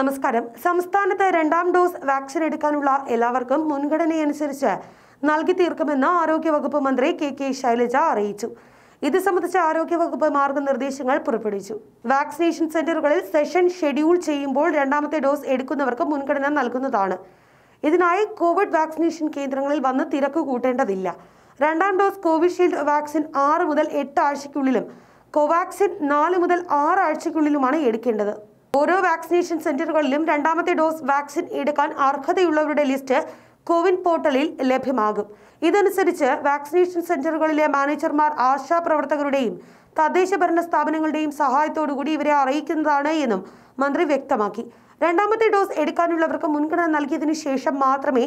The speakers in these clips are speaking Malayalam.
നമസ്കാരം സംസ്ഥാനത്ത് രണ്ടാം ഡോസ് വാക്സിൻ എടുക്കാനുള്ള എല്ലാവർക്കും മുൻഗണനയനുസരിച്ച് നൽകി തീർക്കുമെന്ന് ആരോഗ്യവകുപ്പ് മന്ത്രി കെ കെ ശൈലജ അറിയിച്ചു ഇത് സംബന്ധിച്ച് ആരോഗ്യവകുപ്പ് മാർഗനിർദ്ദേശങ്ങൾ പുറപ്പെടുവിച്ചു വാക്സിനേഷൻ സെന്ററുകളിൽ സെഷൻ ഷെഡ്യൂൾ ചെയ്യുമ്പോൾ രണ്ടാമത്തെ ഡോസ് എടുക്കുന്നവർക്ക് മുൻഗണന നൽകുന്നതാണ് ഇതിനായി കോവിഡ് വാക്സിനേഷൻ കേന്ദ്രങ്ങളിൽ വന്ന് തിരക്ക് കൂട്ടേണ്ടതില്ല രണ്ടാം ഡോസ് കോവിഷീൽഡ് വാക്സിൻ ആറ് മുതൽ എട്ട് ആഴ്ചയ്ക്കുള്ളിലും കോവാക്സിൻ നാല് മുതൽ ആറ് ആഴ്ചയ്ക്കുള്ളിലുമാണ് എടുക്കേണ്ടത് ഓരോ വാക്സിനേഷൻ സെന്ററുകളിലും രണ്ടാമത്തെ ഡോസ് വാക്സിൻ എടുക്കാൻ അർഹതയുള്ളവരുടെ ലിസ്റ്റ് കോവിൻ പോർട്ടലിൽ ലഭ്യമാകും ഇതനുസരിച്ച് വാക്സിനേഷൻ സെന്ററുകളിലെ മാനേജർമാർ ആശാ പ്രവർത്തകരുടെയും തദ്ദേശ ഭരണ സ്ഥാപനങ്ങളുടെയും സഹായത്തോടുകൂടി ഇവരെ അറിയിക്കുന്നതാണ് എന്നും മന്ത്രി വ്യക്തമാക്കി രണ്ടാമത്തെ ഡോസ് എടുക്കാനുള്ളവർക്ക് മുൻഗണന നൽകിയതിനു ശേഷം മാത്രമേ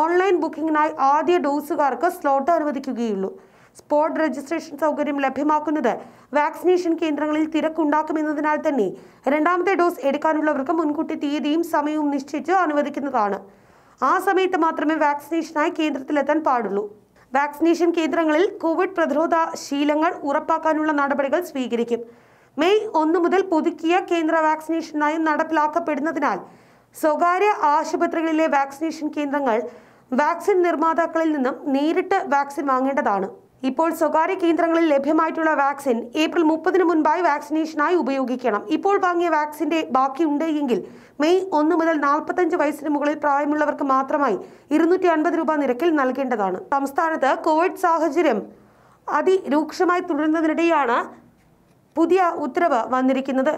ഓൺലൈൻ ബുക്കിംഗിനായി ആദ്യ ഡോസുകാർക്ക് സ്ലോട്ട് അനുവദിക്കുകയുള്ളൂ സ്പോട്ട് രജിസ്ട്രേഷൻ സൗകര്യം ലഭ്യമാക്കുന്നത് വാക്സിനേഷൻ കേന്ദ്രങ്ങളിൽ തിരക്കുണ്ടാക്കുമെന്നതിനാൽ തന്നെ രണ്ടാമത്തെ ഡോസ് എടുക്കാനുള്ളവർക്ക് മുൻകൂട്ടി തീയതിയും സമയവും നിശ്ചയിച്ച് അനുവദിക്കുന്നതാണ് ആ സമയത്ത് മാത്രമേ വാക്സിനേഷനായി കേന്ദ്രത്തിലെത്താൻ പാടുള്ളൂ വാക്സിനേഷൻ കേന്ദ്രങ്ങളിൽ കോവിഡ് പ്രതിരോധ ശീലങ്ങൾ ഉറപ്പാക്കാനുള്ള നടപടികൾ സ്വീകരിക്കും മെയ് ഒന്ന് മുതൽ പുതുക്കിയ കേന്ദ്ര വാക്സിനേഷൻ നയം നടപ്പിലാക്കപ്പെടുന്നതിനാൽ സ്വകാര്യ ആശുപത്രികളിലെ വാക്സിനേഷൻ കേന്ദ്രങ്ങൾ വാക്സിൻ നിർമ്മാതാക്കളിൽ നിന്നും നേരിട്ട് വാക്സിൻ വാങ്ങേണ്ടതാണ് ഇപ്പോൾ സ്വകാര്യ കേന്ദ്രങ്ങളിൽ ലഭ്യമായിട്ടുള്ള വാക്സിൻ ഏപ്രിൽ മുപ്പതിന് മുൻപായി വാക്സിനേഷനായി ഉപയോഗിക്കണം ഇപ്പോൾ വാങ്ങിയ വാക്സിന്റെ ബാക്കിയുണ്ട് എങ്കിൽ മെയ് ഒന്ന് മുതൽ നാൽപ്പത്തഞ്ച് വയസ്സിന് മുകളിൽ പ്രായമുള്ളവർക്ക് മാത്രമായി ഇരുന്നൂറ്റി അൻപത് രൂപ നിരക്കിൽ നൽകേണ്ടതാണ് സംസ്ഥാനത്ത് കോവിഡ് സാഹചര്യം അതിരൂക്ഷമായി തുടരുന്നതിനിടെയാണ് പുതിയ ഉത്തരവ് വന്നിരിക്കുന്നത്